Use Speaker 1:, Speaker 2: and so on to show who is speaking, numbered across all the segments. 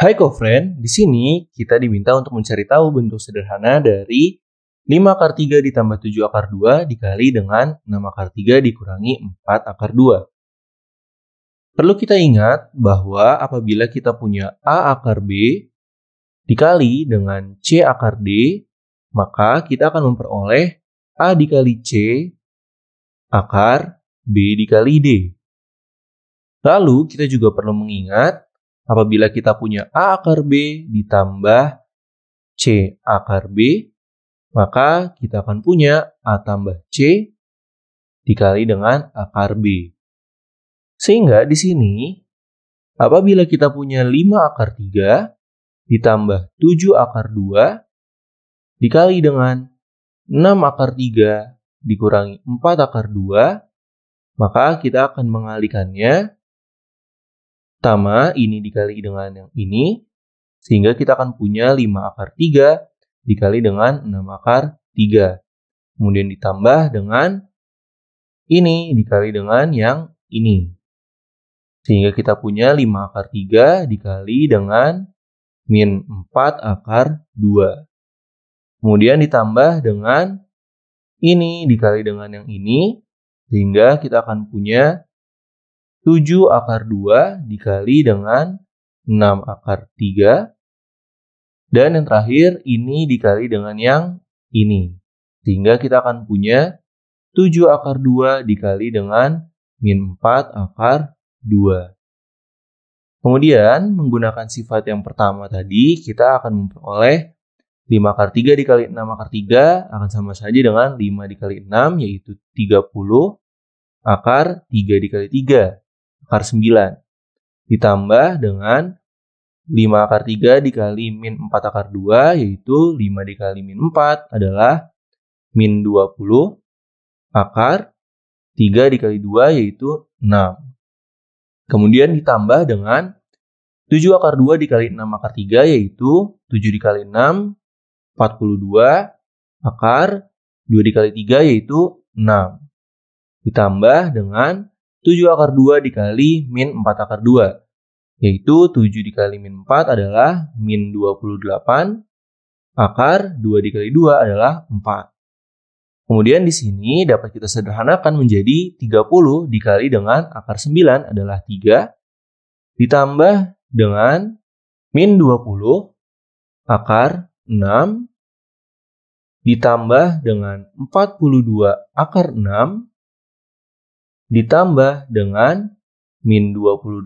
Speaker 1: Hai co-friend, di sini kita diminta untuk mencari tahu bentuk sederhana dari 5 akar 3 ditambah 7 akar 2 dikali dengan 6 akar 3 dikurangi 4 akar 2. Perlu kita ingat bahwa apabila kita punya A akar B dikali dengan C akar D, maka kita akan memperoleh A dikali C akar B dikali D. Lalu kita juga perlu mengingat Apabila kita punya A akar B ditambah C akar B, maka kita akan punya A tambah C dikali dengan akar B. Sehingga di sini, apabila kita punya 5 akar 3 ditambah 7 akar 2 dikali dengan 6 akar 3 dikurangi 4 akar 2, maka kita akan mengalikannya Pertama, ini dikali dengan yang ini, sehingga kita akan punya 5 akar 3 dikali dengan 6 akar 3. Kemudian ditambah dengan ini dikali dengan yang ini. Sehingga kita punya 5 akar 3 dikali dengan min 4 akar 2. Kemudian ditambah dengan ini dikali dengan yang ini, sehingga kita akan punya 7 akar 2 dikali dengan 6 akar 3. Dan yang terakhir, ini dikali dengan yang ini. Sehingga kita akan punya 7 akar 2 dikali dengan min 4 akar 2. Kemudian, menggunakan sifat yang pertama tadi, kita akan memperoleh 5 akar 3 dikali 6 akar 3 akan sama saja dengan 5 dikali 6, yaitu 30 akar 3 dikali 3 akar 9. Ditambah dengan 5 akar 3 dikali min 4 akar 2, yaitu 5 dikali min 4 adalah min 20 akar 3 dikali 2, yaitu 6. Kemudian ditambah dengan 7 akar 2 dikali 6 akar 3 yaitu 7 dikali 6, 42 akar 2 dikali 3 yaitu 6. Ditambah dengan 7 akar 2 dikali min 4 akar 2, yaitu 7 dikali min 4 adalah min 28, akar 2 dikali 2 adalah 4. Kemudian di sini dapat kita sederhanakan menjadi 30 dikali dengan akar 9 adalah 3, ditambah dengan min 20 akar 6, ditambah dengan 42 akar 6, ditambah dengan min 28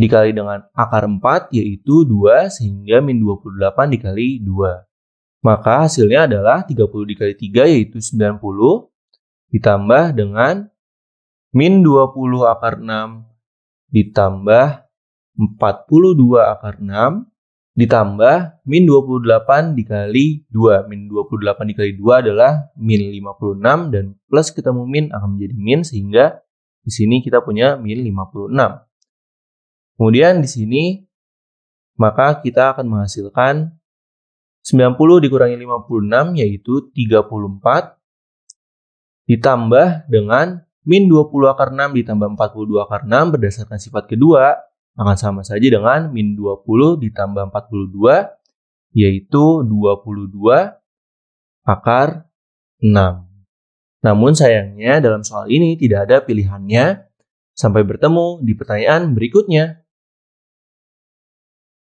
Speaker 1: dikali dengan akar 4 yaitu 2 sehingga min 28 dikali 2. Maka hasilnya adalah 30 dikali 3 yaitu 90 ditambah dengan min 20 akar 6 ditambah 42 akar 6 ditambah min 28 dikali 2. Min 28 dikali 2 adalah min 56 dan plus ketemu min akan menjadi min sehingga di sini kita punya min 56. Kemudian di sini maka kita akan menghasilkan 90 dikurangi 56 yaitu 34 ditambah dengan min 20 akar 6 ditambah 42 akar 6 berdasarkan sifat kedua akan sama saja dengan min 20 ditambah 42 yaitu 22 akar 6. Namun sayangnya dalam soal ini tidak ada pilihannya. Sampai bertemu di pertanyaan berikutnya.